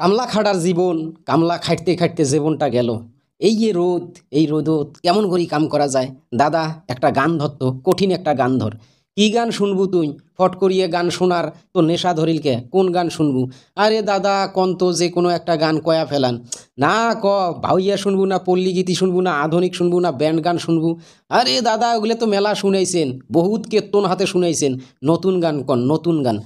কামলা খাটার জীবন কামলা খাটতে খাটতে জীবনটা গেল এই যে রোদ এই রোদত কেমন করি কাম করা যায় দাদা একটা গান ধরত কঠিন একটা গান ধর কী গান শুনবু তুই ফট করিয়ে গান শোনার তো নেশা ধরিলকে কোন গান শুনবু আরে দাদা কন্ত যে কোনো একটা গান কয়া ফেলান না ক ভাউইয়া শুনবো না পল্লী গীতি না আধুনিক শুনবো না ব্যান্ড গান শুনবো আরে দাদা ওগুলো তো মেলা শুনাইছেন বহুত কীর্তন হাতে শুনাইছেন নতুন গান কন নতুন গান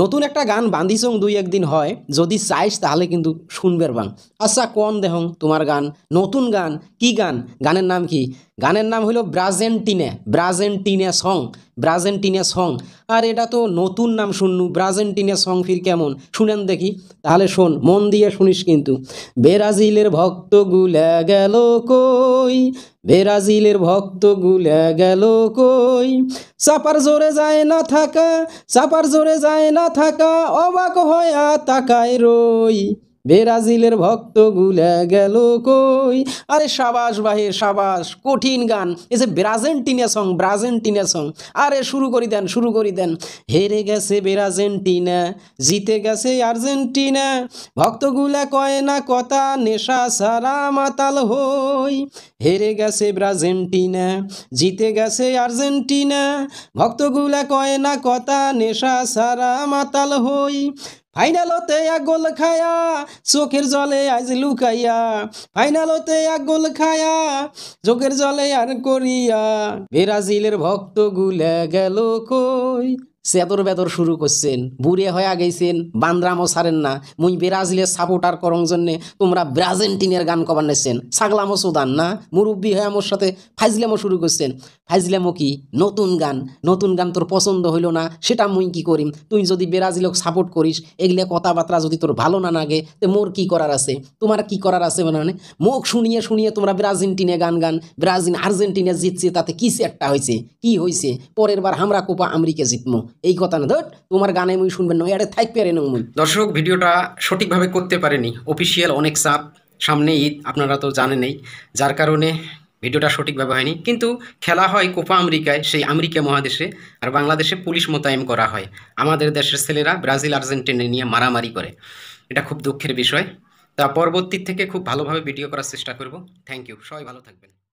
নতুন একটা গান বাঁধিসং দুই একদিন হয় যদি চাইস তাহলে কিন্তু শুনবের বাং আচ্ছা কন দেহং তোমার গান নতুন গান কি গান গানের নাম কি গানের নাম হলো ব্রাজেন্টিনে ব্রাজেন্টিনে সং ব্রাজেন্টিনে সং আর এটা তো নতুন নাম শুনু ব্রাজেন্টিনে সং ফির কেমন শুনেন দেখি তাহলে শোন মন দিয়ে শুনিস কিন্তু বেরাজ ব্রাজিলের ভক্ত গুলা গেল কই ব্রাজিলের ভক্ত গুলা গেল কই সাপার জোরে যায় না থাকা সাপার জোরে যায় না থাকা অবাক হয়া তাকায় রই ব্রাজিলের ভক্তগুলা গেল কই আরে সাবাস বাহে সাবাস কঠিন গান এ যে ব্রাজেন্টিনা সং ব্রাজেন্টিনা সং আরে শুরু করি দেন শুরু করি দেন হেরে গেছে ব্রাজেন্টিনা জিতে গেছে আর্জেন্টিনা ভক্তগুলা কয় না কথা নেশা সারা মাতাল হই হেরে গেছে ব্রাজেন্টিনা জিতে গেছে আর্জেন্টিনা ভক্তগুলা কয় না কথা নেশা সারা মাতাল হই ফাইনালতে এক গোল খায়া চোখের জলে আজ লুকাইয়া ফাইনালতে এক গোল খায়া চোখের জলে আর করিয়া ব্রাজিলের গুলে গেল কই সেদর বেদর শুরু করছেন বুড়ে হয়ে গেছেন ও সারেন না মুই ব্রাজিলের সাপোর্টার করং জন্যে তোমরা ব্রাজেন্টিনের গান কবার নিচ্ছেন ছাগলামো সুদান না মুরব্বী হয়ে আমার সাথে ফাইজলামো শুরু করছেন ফাইজলামো কি নতুন গান নতুন গান তোর পছন্দ হইল না সেটা মুই কি করিম তুই যদি ব্রাজিলক সাপোর্ট করিস এগুলো কথাবার্তা যদি তোর ভালো না লাগে তো মোর কি করার আছে তোমার কি করার আছে মানে মুখ শুনিয়ে শুনিয়ে তোমরা ব্রাজেন্টিনে গান গান ব্রাজিল আর্জেন্টিনা জিতছে তাতে কিসে একটা হয়েছে কি হয়েছে পরের বার হামরা কোপা আমেরিকা জিতমো এই কথা না ধর তোমার গানে মুই শুনবেন না আরে থাইক পেরে মুই দর্শক ভিডিওটা সঠিকভাবে করতে পারেনি অফিসিয়াল অনেক চাপ সামনে ঈদ আপনারা তো জানেনই যার কারণে ভিডিওটা সঠিকভাবে হয়নি কিন্তু খেলা হয় কোপা আমেরিকায় সেই আমেরিকা মহাদেশে আর বাংলাদেশে পুলিশ মোতায়েন করা হয় আমাদের দেশের ছেলেরা ব্রাজিল আর্জেন্টিনা নিয়ে মারামারি করে এটা খুব দুঃখের বিষয় তা পরবর্তী থেকে খুব ভালোভাবে ভিডিও করার চেষ্টা করব থ্যাংক ইউ সবাই ভালো থাকবেন